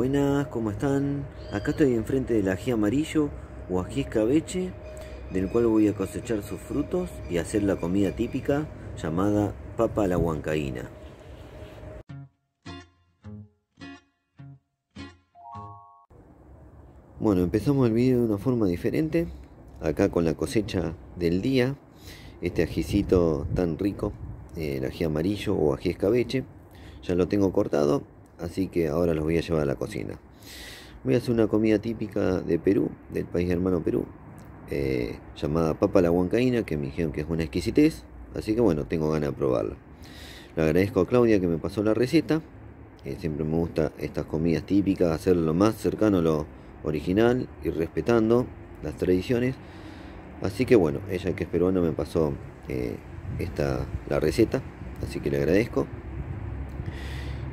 Buenas, ¿cómo están? Acá estoy enfrente del ají amarillo o ají escabeche, del cual voy a cosechar sus frutos y hacer la comida típica llamada papa a la huancaína. Bueno, empezamos el video de una forma diferente, acá con la cosecha del día, este ajicito tan rico, el ají amarillo o ají escabeche, ya lo tengo cortado, así que ahora los voy a llevar a la cocina. Voy a hacer una comida típica de Perú, del país hermano Perú, eh, llamada papa la huancaína, que me dijeron que es una exquisitez, así que bueno, tengo ganas de probarla. Le agradezco a Claudia que me pasó la receta, siempre me gusta estas comidas típicas, hacerlo lo más cercano a lo original y respetando las tradiciones. Así que bueno, ella que es peruana me pasó eh, la receta, así que le agradezco.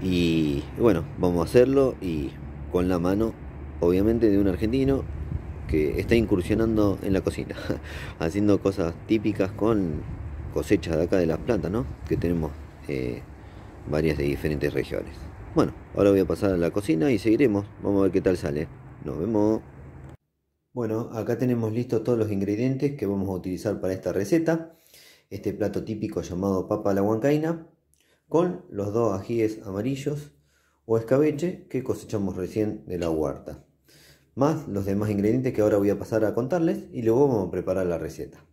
Y bueno, vamos a hacerlo y con la mano, obviamente, de un argentino que está incursionando en la cocina, haciendo cosas típicas con cosechas de acá de Las plantas, ¿no? Que tenemos eh, varias de diferentes regiones. Bueno, ahora voy a pasar a la cocina y seguiremos. Vamos a ver qué tal sale. Nos vemos. Bueno, acá tenemos listos todos los ingredientes que vamos a utilizar para esta receta. Este plato típico llamado papa la huancaina con los dos ajíes amarillos o escabeche que cosechamos recién de la huerta, más los demás ingredientes que ahora voy a pasar a contarles y luego vamos a preparar la receta.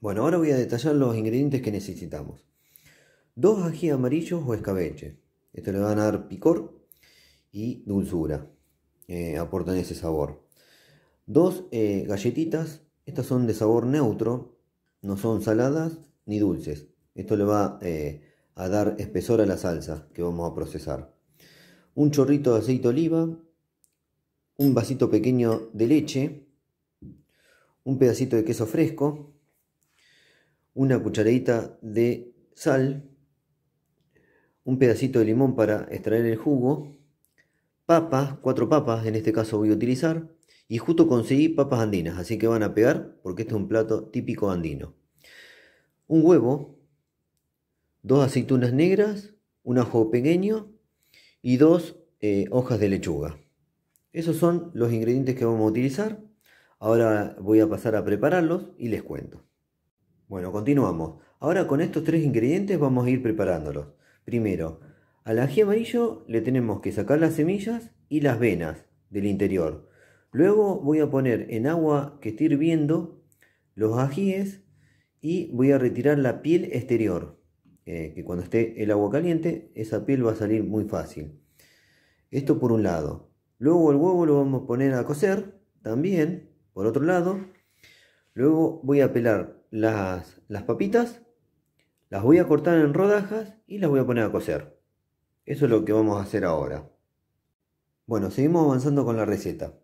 Bueno, ahora voy a detallar los ingredientes que necesitamos. Dos ajíes amarillos o escabeche, esto le van a dar picor y dulzura, eh, aportan ese sabor. Dos eh, galletitas, estas son de sabor neutro, no son saladas ni dulces, esto le va a... Eh, a dar espesor a la salsa que vamos a procesar. Un chorrito de aceite de oliva, un vasito pequeño de leche, un pedacito de queso fresco, una cucharadita de sal, un pedacito de limón para extraer el jugo, papas, cuatro papas en este caso voy a utilizar, y justo conseguí papas andinas, así que van a pegar porque este es un plato típico andino. Un huevo, dos aceitunas negras, un ajo pequeño y dos eh, hojas de lechuga. Esos son los ingredientes que vamos a utilizar. Ahora voy a pasar a prepararlos y les cuento. Bueno, continuamos. Ahora con estos tres ingredientes vamos a ir preparándolos. Primero, al ají amarillo le tenemos que sacar las semillas y las venas del interior. Luego voy a poner en agua que esté hirviendo los ajíes y voy a retirar la piel exterior. Eh, que cuando esté el agua caliente, esa piel va a salir muy fácil. Esto por un lado. Luego el huevo lo vamos a poner a cocer también, por otro lado. Luego voy a pelar las, papitas, las voy a cortar en rodajas y las voy a poner a cocer. Eso es lo que vamos a hacer ahora. Bueno, seguimos avanzando con la receta.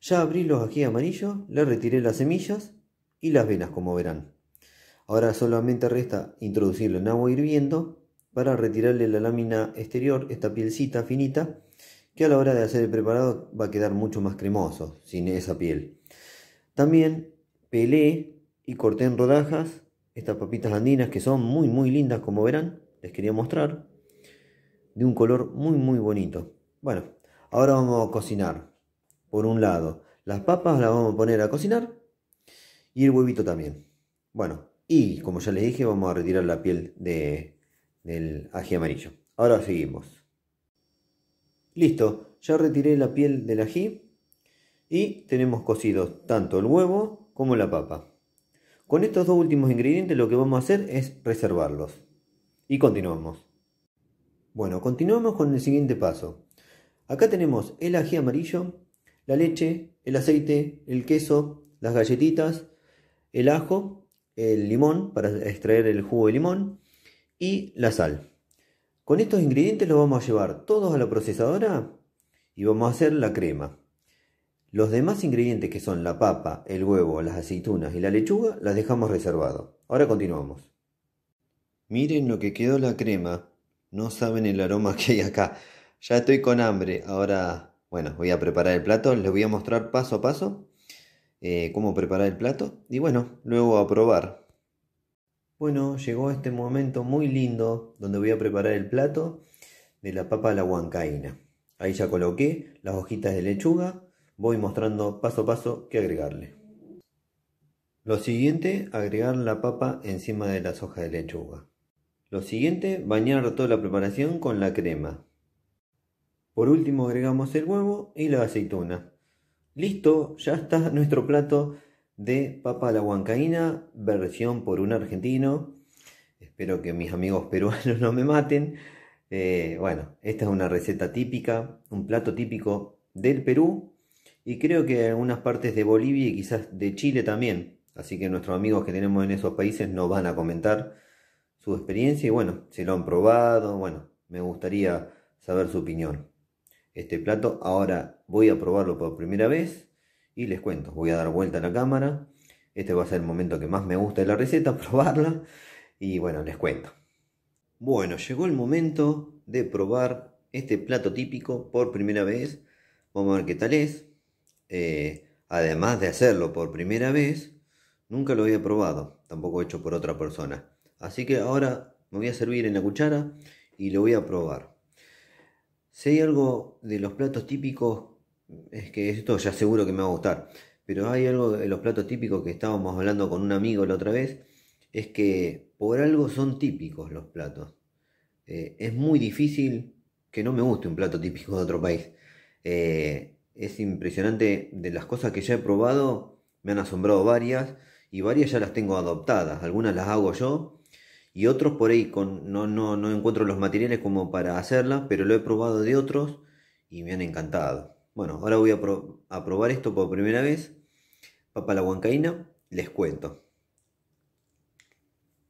Ya abrí los aquí amarillos, le retiré las semillas y las venas como verán. Ahora solamente resta introducirlo en agua hirviendo para retirarle la lámina exterior, esta pielcita finita, que a la hora de hacer el preparado va a quedar mucho más cremoso sin esa piel. También pelé y corté en rodajas estas papitas andinas que son muy muy lindas como verán, les quería mostrar, de un color muy muy bonito. Bueno, ahora vamos a cocinar. Por un lado, las papas las vamos a poner a cocinar y el huevito también. Bueno, y como ya les dije, vamos a retirar la piel del ají amarillo. Ahora seguimos. Listo, ya retiré la piel del ají y tenemos cocido tanto el huevo como la papa. Con estos dos últimos ingredientes lo que vamos a hacer es reservarlos. Y continuamos. Bueno, continuamos con el siguiente paso. Acá tenemos el ají amarillo, la leche, el aceite, el queso, las galletitas, el ajo el limón para extraer el jugo de limón y la sal. Con estos ingredientes los vamos a llevar todos a la procesadora y vamos a hacer la crema. Los demás ingredientes que son la papa, el huevo, las aceitunas y la lechuga las dejamos reservado. Ahora continuamos. Miren lo que quedó la crema. No saben el aroma que hay acá. Ya estoy con hambre. Ahora, bueno, voy a preparar el plato. Les voy a mostrar paso a paso eh, cómo preparar el plato y bueno, luego a probar. Bueno, llegó este momento muy lindo donde voy a preparar el plato de la papa a la huancaína. Ahí ya coloqué las hojitas de lechuga, voy mostrando paso a paso qué agregarle. Lo siguiente, agregar la papa encima de las hojas de lechuga. Lo siguiente, bañar toda la preparación con la crema. Por último agregamos el huevo y la aceituna. Listo, ya está nuestro plato de papa a la huancaína, versión por un argentino. Espero que mis amigos peruanos no me maten. Eh, bueno, esta es una receta típica, un plato típico del Perú y creo que en algunas partes de Bolivia y quizás de Chile también. Así que nuestros amigos que tenemos en esos países nos van a comentar su experiencia y bueno, si lo han probado, bueno, me gustaría saber su opinión este plato. Ahora voy a probarlo por primera vez y les cuento. Voy a dar vuelta a la cámara. Este va a ser el momento que más me gusta de la receta, probarla. Y bueno, les cuento. Bueno, llegó el momento de probar este plato típico por primera vez. Vamos a ver qué tal es. Eh, además de hacerlo por primera vez, nunca lo había probado. Tampoco he hecho por otra persona. Así que ahora me voy a servir en la cuchara y lo voy a probar. Si hay algo de los platos típicos, es que esto ya seguro que me va a gustar, pero hay algo de los platos típicos que estábamos hablando con un amigo la otra vez, es que por algo son típicos los platos. Eh, es muy difícil que no me guste un plato típico de otro país. Eh, es impresionante, de las cosas que ya he probado, me han asombrado varias y varias ya las tengo adoptadas. Algunas las hago yo y otros por ahí no, encuentro los materiales como para hacerla, pero lo he probado de otros y me han encantado. Bueno, ahora voy a, probar esto por primera vez. Papa la huancaína, les cuento.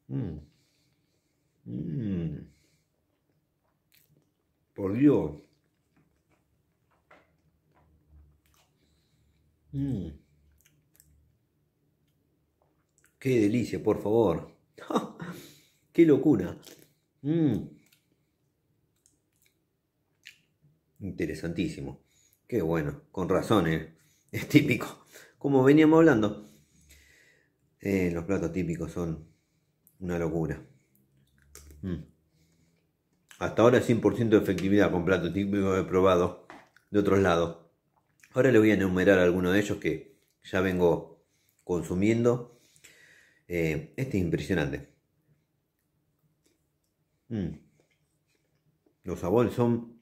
Mm. Mm. Por Dios. Mm. Qué delicia, por favor. Qué locura. Mm. Interesantísimo. Qué bueno. Con razón, eh. Es típico. Como veníamos hablando. Eh, los platos típicos son una locura. Mm. Hasta ahora 100% de efectividad con platos típicos he probado de otros lados. Ahora le voy a enumerar algunos de ellos que ya vengo consumiendo. Eh, este es impresionante. Mm. Los sabores son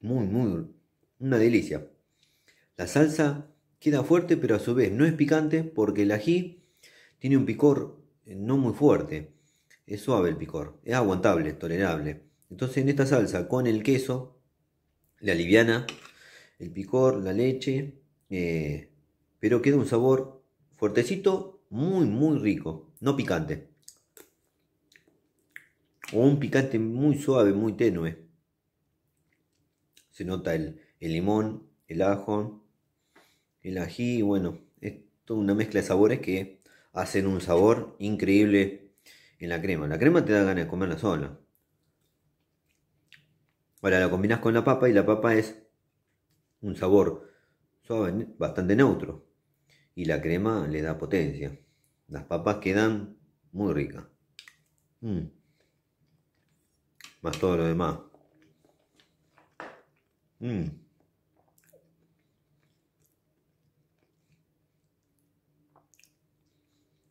muy, muy, una delicia. La salsa queda fuerte, pero a su vez no es picante porque el ají tiene un picor eh, no muy fuerte. Es suave el picor, es aguantable, tolerable. Entonces en esta salsa con el queso, la liviana, el picor, la leche, eh, pero queda un sabor fuertecito, muy, muy rico, no picante o un picante muy suave, muy tenue. Se nota el, limón, el ajo, el ají, bueno, es toda una mezcla de sabores que hacen un sabor increíble en la crema. La crema te da ganas de comerla sola. Ahora la combinas con la papa y la papa es un sabor suave, bastante neutro. Y la crema le da potencia. Las papas quedan muy ricas. Mm todo lo demás. Mm.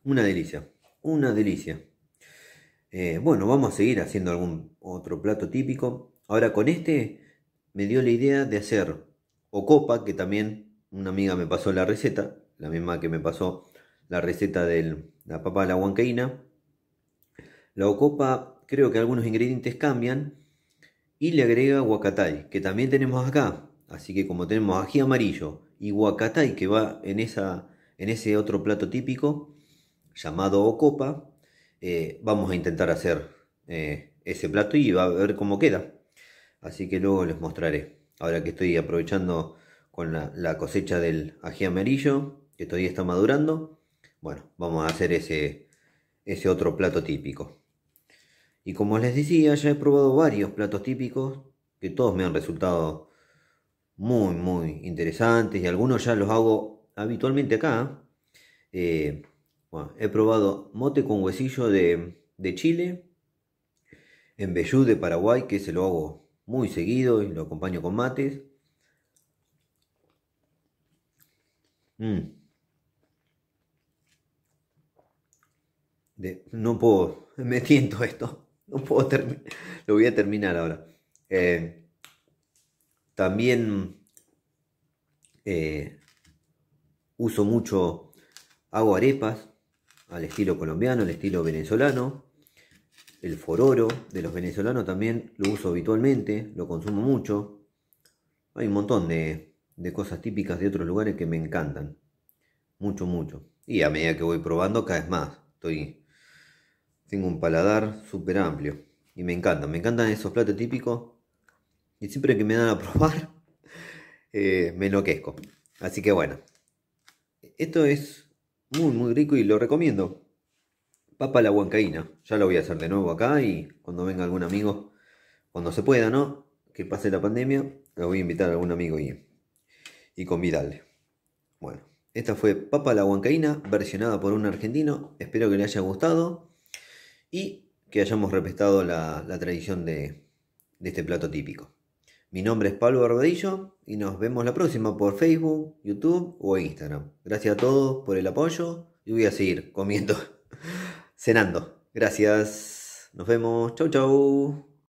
Una delicia, una delicia. Eh, bueno, vamos a seguir haciendo algún otro plato típico. Ahora con este me dio la idea de hacer o copa, que también una amiga me pasó la receta, la misma que me pasó la receta de la papa de la huancaína. La ocopa creo que algunos ingredientes cambian. Y le agrega guacatay, que también tenemos acá. Así que como tenemos ají amarillo y guacatay que va en, ese otro plato típico llamado ocopa, eh, vamos a intentar hacer eh, ese plato y va a ver cómo queda. Así que luego les mostraré. Ahora que estoy aprovechando con la, cosecha del ají amarillo, que todavía está madurando, bueno, vamos a hacer ese otro plato típico. Y como les decía, ya he probado varios platos típicos que todos me han resultado muy, muy interesantes y algunos ya los hago habitualmente acá. Eh, bueno, he probado mote con huesillo de, Chile, en Bellú de Paraguay, que se lo hago muy seguido y lo acompaño con mates. Mm. no puedo, me siento esto. No puedo Lo voy a terminar ahora. Eh, también eh, uso mucho, hago arepas al estilo colombiano, al estilo venezolano. El fororo de los venezolanos también lo uso habitualmente, lo consumo mucho. Hay un montón de, de cosas típicas de otros lugares que me encantan. Mucho, mucho. Y a medida que voy probando, cada vez más. Estoy tengo un paladar súper amplio. Y me encantan, me encantan esos platos típicos. Y siempre que me dan a probar, eh, me enloquezco. Así que bueno, esto es muy, muy rico y lo recomiendo. Papa la huancaína. Ya lo voy a hacer de nuevo acá y cuando venga algún amigo, cuando se pueda, ¿no? Que pase la pandemia, lo voy a invitar a algún amigo y, y convidarle. Bueno, esta fue Papa la huancaína, versionada por un argentino. Espero que le haya gustado y que hayamos respetado la, tradición de, este plato típico. Mi nombre es Pablo Barbadillo y nos vemos la próxima por Facebook, YouTube o Instagram. Gracias a todos por el apoyo y voy a seguir comiendo, cenando. Gracias. Nos vemos. Chau, chau.